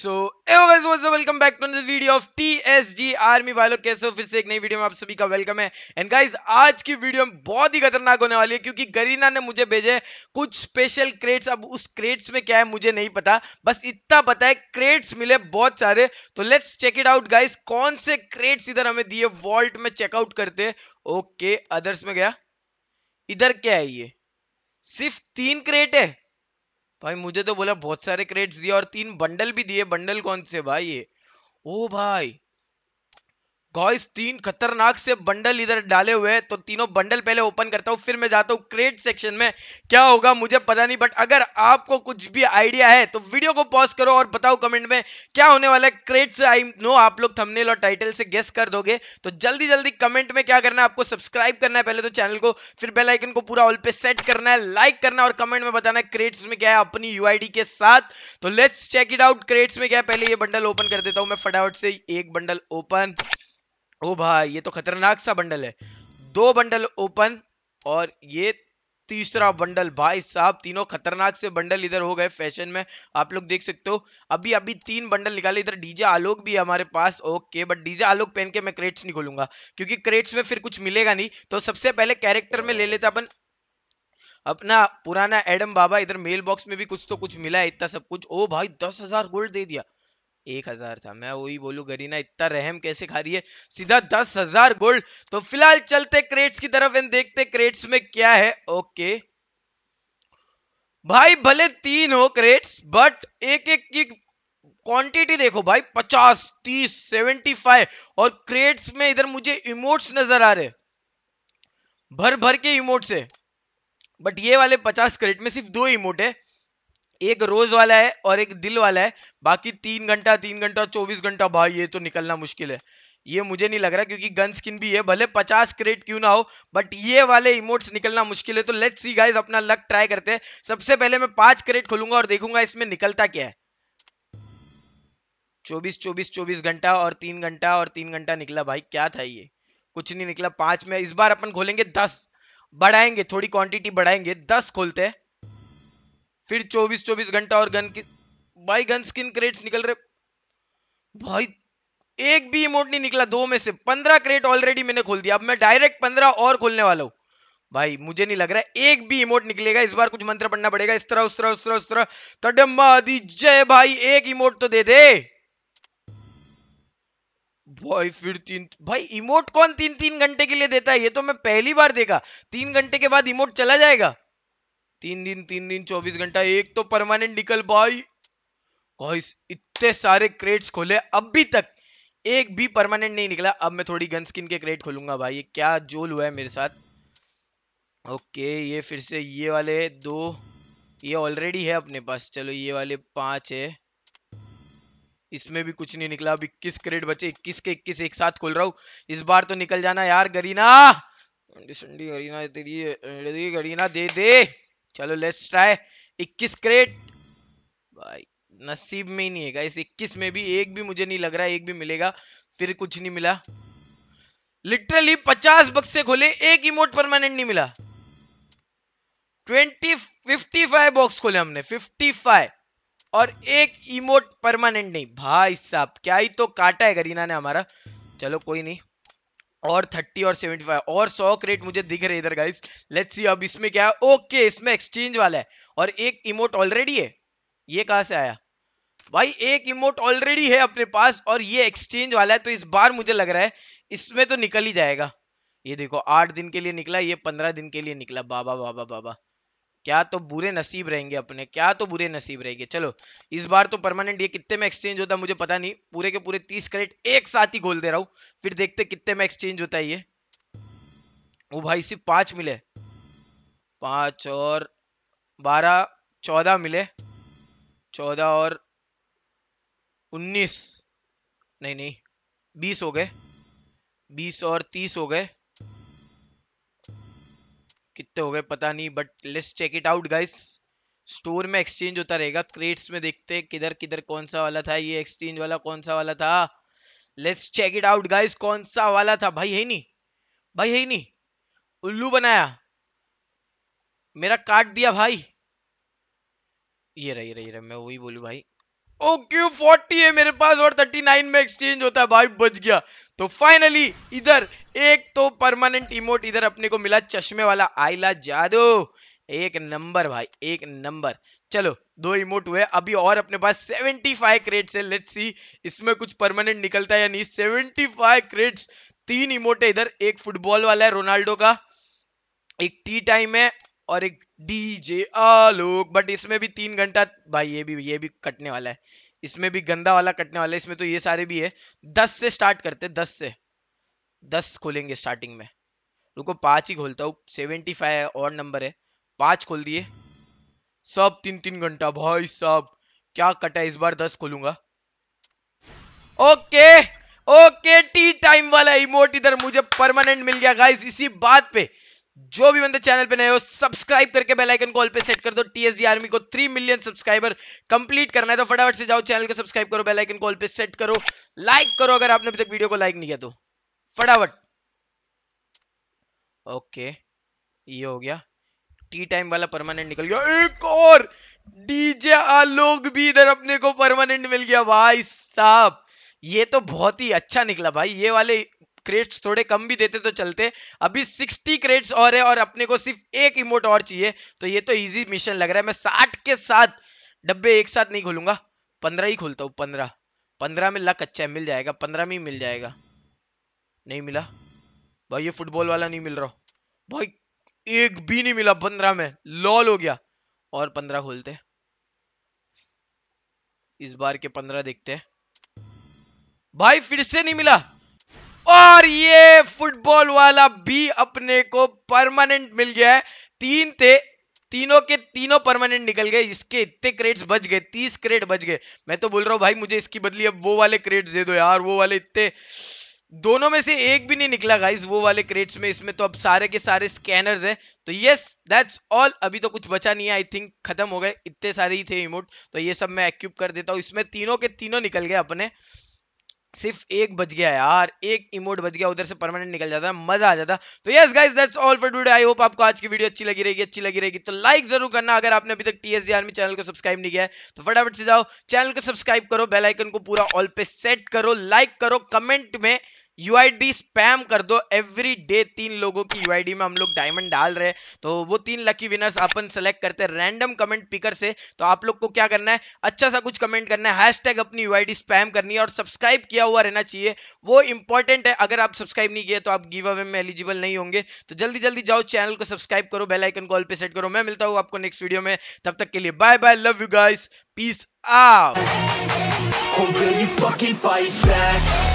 So welcome back to the video of TSG army भाई लोग कैसे हो फिर से एक नई वीडियो में आप सभी का वेलकम है एंड गाइस आज की वीडियो में बहुत ही खतरनाक होने वाली है क्योंकि गरीना ने मुझे भेजे कुछ स्पेशल क्रेट्स अब उस क्रेट्स में क्या है मुझे नहीं पता बस इतना पता है क्रेट्स मिले बहुत सारे तो let's check it out guys कौन से क्रेट्स इधर हमें दिए वॉल्ट में चेक आउट करते ओके अदर्स में गया इधर क्या है ये सिर्फ तीन क्रेट है भाई मुझे तो बोला बहुत सारे क्रेट्स दिए और तीन बंडल भी दिए बंडल कौन से भाई ये ओ भाई गॉइस तीन खतरनाक से बंडल इधर डाले हुए हैं तो तीनों बंडल पहले ओपन करता हूँ फिर मैं जाता हूँ क्रेट सेक्शन में क्या होगा मुझे पता नहीं बट अगर आपको कुछ भी आइडिया है तो वीडियो को पॉज करो और बताओ कमेंट में क्या होने वाला है क्रेट से आई नो आप लोग थंबनेल और टाइटल से गेस कर दोगे तो जल्दी जल्दी कमेंट में क्या करना है आपको सब्सक्राइब करना है पहले तो चैनल को फिर बेलाइकन को पूरा ऑल पे सेट करना है लाइक करना और कमेंट में बताना है क्रेट्स में क्या है अपनी यू के साथ तो let's check it out crates में क्या है पहले ये बंडल ओपन कर देता हूँ मैं फटाफट से एक बंडल ओपन ओ भाई ये तो खतरनाक सा बंडल है दो बंडल ओपन और ये तीसरा बंडल भाई साहब तीनों खतरनाक से बंडल इधर हो गए फैशन में आप लोग देख सकते हो अभी अभी तीन बंडल निकाले इधर डीजे आलोक भी हमारे पास ओके बट डीजे आलोक पहन के मैं क्रेट्स नहीं खोलूंगा क्योंकि क्रेट्स में फिर कुछ मिलेगा नहीं तो सबसे पहले कैरेक्टर में ले लेते अपन अपना पुराना एडम बाबा इधर मेल बॉक्स में भी कुछ तो कुछ मिला है इतना सब कुछ ओ भाई दस हजार गोल्ड दे दिया एक हजार था मैं वही बोलू गरीना इतना रहम कैसे खा रही है सीधा दस हजार गोल्ड तो फिलहाल चलते क्रेट्स की तरफ इन देखते क्रेट्स में क्या है ओके भाई भले तीन हो क्रेट्स बट एक एक की क्वांटिटी देखो भाई पचास तीस सेवेंटी फाइव और क्रेट्स में इधर मुझे इमोट्स नजर आ रहे भर भर के इमोट्स है बट ये वाले पचास क्रेट में सिर्फ दो इमोट है एक रोज वाला है और एक दिल वाला है बाकी तीन घंटा तीन घंटा चौबीस घंटा भाई ये तो निकलना मुश्किल है ये मुझे नहीं लग रहा क्योंकि गन स्किन भी है भले पचास क्रेट क्यों ना हो बट ये वाले इमोट्स निकलना मुश्किल है तो लेट्स सी गाइस अपना लक ट्राई करते हैं सबसे पहले मैं पांच क्रेट खोलूंगा और देखूंगा इसमें निकलता क्या है चौबीस चौबीस चौबीस घंटा और तीन घंटा और तीन घंटा निकला भाई क्या था ये कुछ नहीं निकला पांच में इस बार अपन खोलेंगे दस बढ़ाएंगे थोड़ी क्वांटिटी बढ़ाएंगे दस खोलते हैं फिर 24 24 घंटा और गन की भाई गन स्किन क्रेट्स निकल रहे भाई एक भी इमोट नहीं निकला दो में से पंद्रह क्रेट ऑलरेडी मैंने खोल दिया अब मैं डायरेक्ट पंद्रह और खोलने वाला हूं भाई मुझे नहीं लग रहा है एक भी इमोट निकलेगा इस बार कुछ मंत्र पढ़ना पड़ेगा इस तरह उस तरह उस तरह उस तरह तडम्बा दी जय भाई एक इमोट तो दे दे भाई फिर तीन भाई इमोट कौन तीन तीन घंटे के लिए देता है ये तो मैं पहली बार देखा तीन घंटे के बाद इमोट चला जाएगा तीन दिन तीन दिन चौबीस घंटा एक तो परमानेंट निकल बॉय गॉइस इतने सारे क्रेट्स खोले अभी तक एक भी परमानेंट नहीं निकला अब मैं थोड़ी गन स्किन के क्रेट खोलूंगा भाई ये क्या जोल हुआ है मेरे साथ ओके ये फिर से ये वाले दो ये ऑलरेडी है अपने पास चलो ये वाले पांच है इसमें भी कुछ नहीं निकला अब इक्कीस क्रेट बचे इक्कीस के इक्कीस एक साथ खोल रहा हूँ इस बार तो निकल जाना यार गरीना गरीना तेरी गरीना दे दे चलो लेट्स ट्राई इक्कीस क्रेट भाई नसीब में ही नहीं है इस इक्कीस में भी एक भी मुझे नहीं लग रहा एक भी मिलेगा फिर कुछ नहीं मिला लिटरली पचास बक्से खोले एक इमोट परमानेंट नहीं मिला ट्वेंटी फिफ्टी फाइव बॉक्स खोले हमने फिफ्टी फाइव और एक इमोट परमानेंट नहीं भाई साहब क्या ही तो काटा है करीना ने हमारा चलो कोई नहीं और 30 और 75 और 100 क्रेट मुझे दिख रहे इधर गाइस लेट्स सी अब इसमें क्या है ओके इसमें एक्सचेंज वाला है और एक इमोट ऑलरेडी है ये कहाँ से आया भाई एक इमोट ऑलरेडी है अपने पास और ये एक्सचेंज वाला है तो इस बार मुझे लग रहा है इसमें तो निकल ही जाएगा ये देखो आठ दिन के लिए निकला ये पंद्रह दिन के लिए निकला बाबा बाबा बाबा क्या तो बुरे नसीब रहेंगे अपने क्या तो बुरे नसीब रहेंगे चलो इस बार तो परमानेंट ये कितने में एक्सचेंज होता है मुझे पता नहीं पूरे के पूरे तीस करेट एक साथ ही खोल दे रहा हूं फिर देखते कितने में एक्सचेंज होता है ये वो भाई सिर्फ पांच मिले पांच और बारह चौदह मिले चौदह और उन्नीस नहीं नहीं बीस हो गए बीस और तीस हो गए कितने हो गए पता नहीं but let's check it out guys store में एक्सचेंज होता रहेगा क्रेट्स में देखते हैं किधर किधर कौन सा वाला था ये एक्सचेंज वाला कौन सा वाला था let's check it out guys कौन सा वाला था भाई है नहीं भाई है नहीं उल्लू बनाया मेरा काट दिया भाई ये रही रही रही मैं वही बोलू भाई ओ oh, क्यू फोर्टी है मेरे पास और थर्टी नाइन में एक्सचेंज होता है भाई बच गया तो फाइनली इधर एक तो परमानेंट इमोट इधर अपने को मिला चश्मे वाला आईला जादो एक नंबर भाई एक नंबर चलो दो इमोट हुए अभी और अपने पास 75 फाइव क्रेड्स है लेट्स सी इसमें कुछ परमानेंट निकलता है या नहीं 75 क्रेड्स तीन इमोट है इधर एक फुटबॉल वाला है रोनाल्डो का एक टी टाइम है और एक डीजे आलोक बट इसमें भी तीन घंटा भाई ये भी ये भी कटने वाला है इसमें भी गंदा वाला कटने वाला है इसमें तो ये सारे भी है दस से स्टार्ट करते दस से दस खोलेंगे स्टार्टिंग में रुको पांच ही खोलता हूँ सेवेंटी फाइव और नंबर है पांच खोल दिए सब तीन तीन घंटा भाई साहब क्या कटा इस बार दस खोलूंगा ओके ओके टी टाइम वाला इमोट इधर मुझे परमानेंट मिल गया गाइस इसी बात पे जो भी बंदे चैनल पे नए हो सब्सक्राइब करके बेल आइकन कॉल पे सेट कर दो टीएसडी आर्मी को थ्री मिलियन सब्सक्राइबर कंप्लीट करना है तो फटाफट से जाओ चैनल को सब्सक्राइब करो बेल आइकन कॉल पे सेट करो लाइक करो अगर आपने अभी तक वीडियो को लाइक नहीं किया तो फटाफट ओके ये हो गया टी टाइम वाला परमानेंट निकल गया एक और डीजे आलोक भी इधर अपने को परमानेंट मिल गया भाई साहब ये तो बहुत ही अच्छा निकला भाई ये वाले क्रेट्स थोड़े कम भी देते तो चलते अभी 60 क्रेट्स और है और अपने को सिर्फ एक इमोट और चाहिए तो ये तो इजी मिशन लग रहा है मैं 60 के साथ डब्बे एक साथ नहीं खोलूंगा 15 ही खोलता हूँ 15 15 में लक अच्छा है मिल जाएगा 15 में ही मिल जाएगा नहीं मिला भाई ये फुटबॉल वाला नहीं मिल रहा भाई एक भी नहीं मिला पंद्रह में लॉल हो गया और पंद्रह खोलते इस बार के पंद्रह देखते हैं भाई फिर से नहीं मिला और ये फुटबॉल वाला भी अपने को परमानेंट मिल गया है तीन थे तीनों के तीनों परमानेंट निकल गए इसके इतने क्रेड्स बच गए तीस क्रेड बच गए मैं तो बोल रहा हूं भाई मुझे इसकी बदली अब वो वाले क्रेड्स दे दो यार वो वाले इतने दोनों में से एक भी नहीं निकला गाइस वो वाले क्रेट्स में इसमें तो अब सारे के सारे स्कैनर्स हैं तो यस दैट्स ऑल अभी तो कुछ बचा नहीं है आई थिंक खत्म हो गए इतने सारे ही थे इमोट तो ये सब मैं एक्यूब कर देता हूँ इसमें तीनों के तीनों निकल गए अपने सिर्फ एक बच गया यार एक इमोट बच गया उधर से परमानेंट निकल जाता मजा आ जाता तो yes guys that's all for today I hope आपको आज की वीडियो अच्छी लगी रहेगी अच्छी लगी रहेगी तो लाइक जरूर करना अगर आपने अभी तक टीएसडी आर्मी चैनल को सब्सक्राइब नहीं किया है तो फटाफट से जाओ चैनल को सब्सक्राइब करो बेल आइकन को पूरा ऑल पे सेट करो लाइक करो कमेंट में यूआईडी स्पैम कर दो एवरी डे तीन लोगों की यूआईडी में हम लोग डायमंड डाल रहे हैं तो वो तीन लकी विनर्स अपन सेलेक्ट करते हैं रैंडम कमेंट पिकर से तो आप लोग को क्या करना है अच्छा सा कुछ कमेंट करना है हैशटैग अपनी यूआईडी स्पैम करनी है और सब्सक्राइब किया हुआ रहना चाहिए वो इंपॉर्टेंट है अगर आप सब्सक्राइब नहीं किए तो आप गिव अवे में एलिजिबल नहीं होंगे तो जल्दी जल्दी जाओ चैनल को सब्सक्राइब करो बेलाइकन कॉल पर सेट करो मैं मिलता हूँ आपको नेक्स्ट वीडियो में तब तक के लिए bye bye love you guys peace out Oh, you fucking fight back?